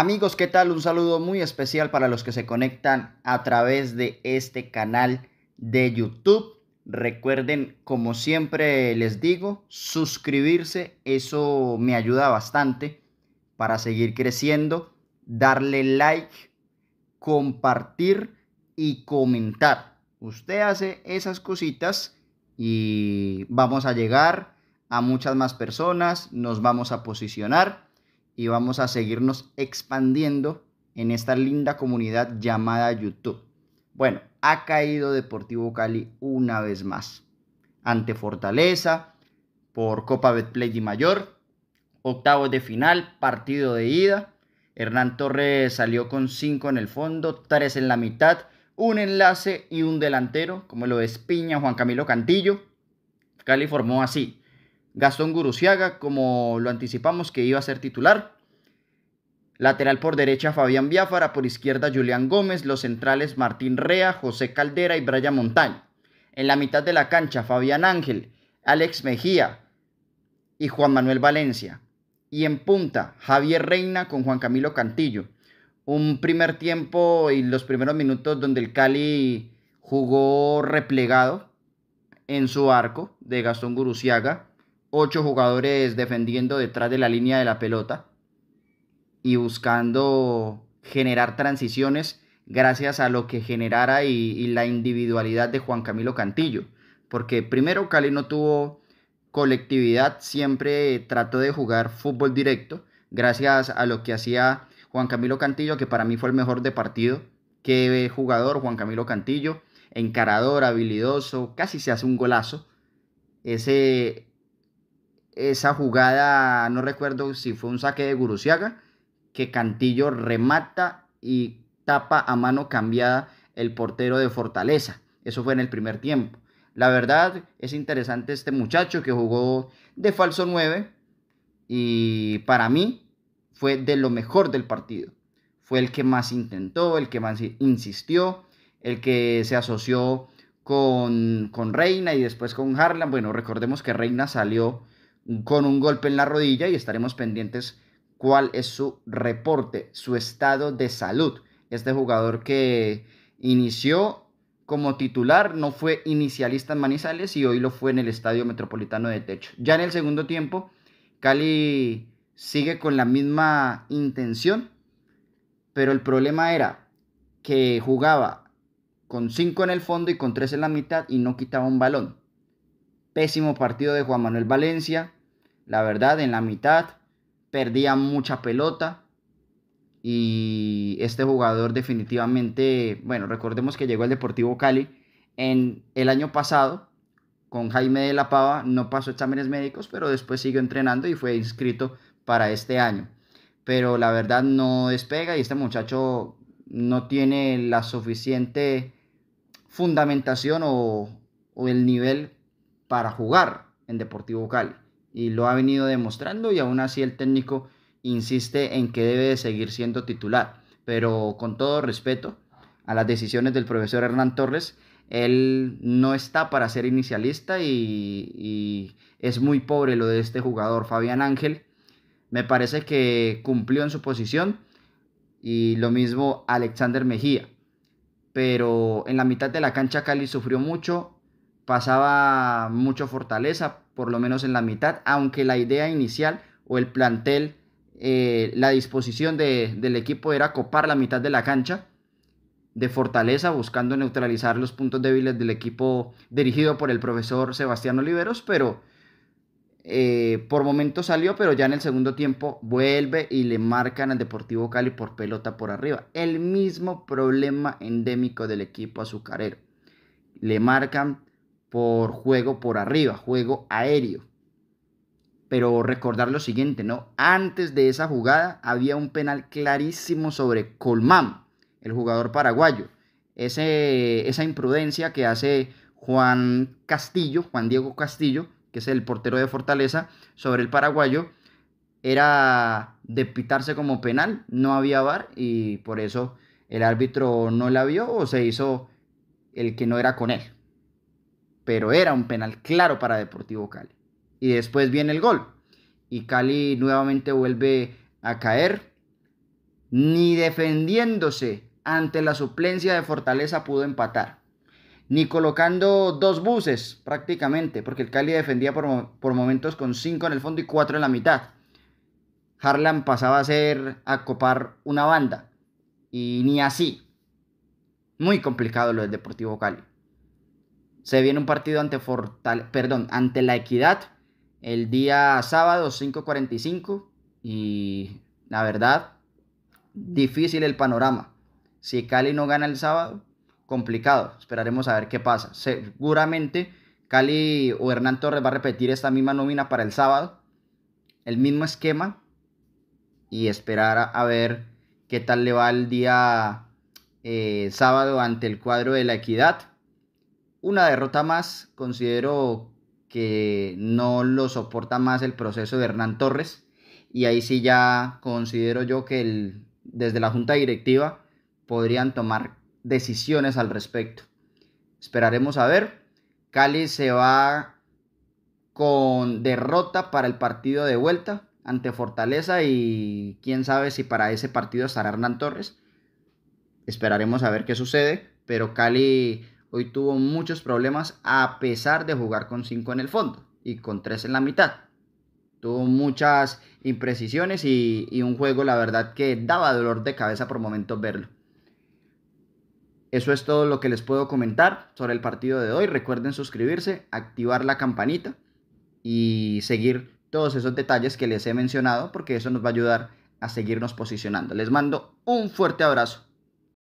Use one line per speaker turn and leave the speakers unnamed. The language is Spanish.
Amigos, ¿qué tal? Un saludo muy especial para los que se conectan a través de este canal de YouTube. Recuerden, como siempre les digo, suscribirse, eso me ayuda bastante para seguir creciendo, darle like, compartir y comentar. Usted hace esas cositas y vamos a llegar a muchas más personas, nos vamos a posicionar y vamos a seguirnos expandiendo en esta linda comunidad llamada YouTube. Bueno, ha caído Deportivo Cali una vez más. Ante Fortaleza, por Copa Betplay y Mayor, octavos de final, partido de ida. Hernán Torres salió con 5 en el fondo, 3 en la mitad, un enlace y un delantero, como lo es Piña, Juan Camilo Cantillo. Cali formó así. Gastón Guruciaga, como lo anticipamos que iba a ser titular, Lateral por derecha Fabián Biafara, por izquierda Julián Gómez, los centrales Martín Rea, José Caldera y Braya Montaña. En la mitad de la cancha Fabián Ángel, Alex Mejía y Juan Manuel Valencia. Y en punta Javier Reina con Juan Camilo Cantillo. Un primer tiempo y los primeros minutos donde el Cali jugó replegado en su arco de Gastón Guruciaga. Ocho jugadores defendiendo detrás de la línea de la pelota y buscando generar transiciones gracias a lo que generara y, la individualidad de Juan Camilo Cantillo. Porque primero Cali no tuvo colectividad, siempre trató de jugar fútbol directo, gracias a lo que hacía Juan Camilo Cantillo, que para mí fue el mejor de partido. Qué jugador, Juan Camilo Cantillo, encarador, habilidoso, casi se hace un golazo. Ese, esa jugada, no recuerdo si fue un saque de Guruciaga, que Cantillo remata y tapa a mano cambiada el portero de Fortaleza. Eso fue en el primer tiempo. La verdad es interesante este muchacho que jugó de falso 9 y para mí fue de lo mejor del partido. Fue el que más intentó, el que más insistió, el que se asoció con, con Reina y después con Harlan. Bueno, recordemos que Reina salió con un golpe en la rodilla y estaremos pendientes cuál es su reporte, su estado de salud. Este jugador que inició como titular, no fue inicialista en Manizales y hoy lo fue en el Estadio Metropolitano de Techo. Ya en el segundo tiempo, Cali sigue con la misma intención, pero el problema era que jugaba con 5 en el fondo y con 3 en la mitad y no quitaba un balón. Pésimo partido de Juan Manuel Valencia, la verdad, en la mitad perdía mucha pelota y este jugador definitivamente, bueno, recordemos que llegó al Deportivo Cali en el año pasado con Jaime de la Pava, no pasó exámenes médicos, pero después siguió entrenando y fue inscrito para este año. Pero la verdad no despega y este muchacho no tiene la suficiente fundamentación o, o el nivel para jugar en Deportivo Cali y lo ha venido demostrando y aún así el técnico insiste en que debe de seguir siendo titular. Pero con todo respeto a las decisiones del profesor Hernán Torres, él no está para ser inicialista y, y es muy pobre lo de este jugador, Fabián Ángel. Me parece que cumplió en su posición y lo mismo Alexander Mejía. Pero en la mitad de la cancha Cali sufrió mucho, pasaba mucho Fortaleza, por lo menos en la mitad, aunque la idea inicial o el plantel, eh, la disposición del equipo era copar la mitad de la cancha de Fortaleza, buscando neutralizar los puntos débiles del equipo dirigido por el profesor Sebastián Oliveros, pero eh, por momento salió, pero ya en el segundo tiempo vuelve y le marcan al Deportivo Cali por pelota por arriba. El mismo problema endémico del equipo azucarero. Le marcan por juego por arriba, juego aéreo. Pero recordar lo siguiente, ¿no? Antes de esa jugada había un penal clarísimo sobre Colmán, el jugador paraguayo. Ese, esa imprudencia que hace Juan Castillo, Juan Diego Castillo, que es el portero de Fortaleza, sobre el paraguayo, era de como penal, no había bar y por eso el árbitro no la vio o se hizo el que no era con él pero era un penal claro para Deportivo Cali. Y después viene el gol. Y Cali nuevamente vuelve a caer. Ni defendiéndose ante la suplencia de Fortaleza pudo empatar. Ni colocando dos buses prácticamente, porque el Cali defendía por, por momentos con cinco en el fondo y cuatro en la mitad. Harlan pasaba a ser a copar una banda. Y ni así. Muy complicado lo del Deportivo Cali. Se viene un partido ante, perdón, ante la Equidad el día sábado 5.45 y la verdad, difícil el panorama. Si Cali no gana el sábado, complicado. Esperaremos a ver qué pasa. Seguramente Cali o Hernán Torres va a repetir esta misma nómina para el sábado, el mismo esquema y esperar a, ver qué tal le va el día eh, sábado ante el cuadro de la equidad una derrota más. Considero que no lo soporta más el proceso de Hernán Torres. Y ahí sí ya considero yo que el, desde la junta directiva podrían tomar decisiones al respecto. Esperaremos a ver. Cali se va con derrota para el partido de vuelta ante Fortaleza y quién sabe si para ese partido estará Hernán Torres. Esperaremos a ver qué sucede, pero Cali hoy tuvo muchos problemas a pesar de jugar con 5 en el fondo y con 3 en la mitad. Tuvo muchas imprecisiones y, un juego, la verdad, que daba dolor de cabeza por momentos verlo. Eso es todo lo que les puedo comentar sobre el partido de hoy. Recuerden suscribirse, activar la campanita y seguir todos esos detalles que les he mencionado porque eso nos va a ayudar a seguirnos posicionando. Les mando un fuerte abrazo.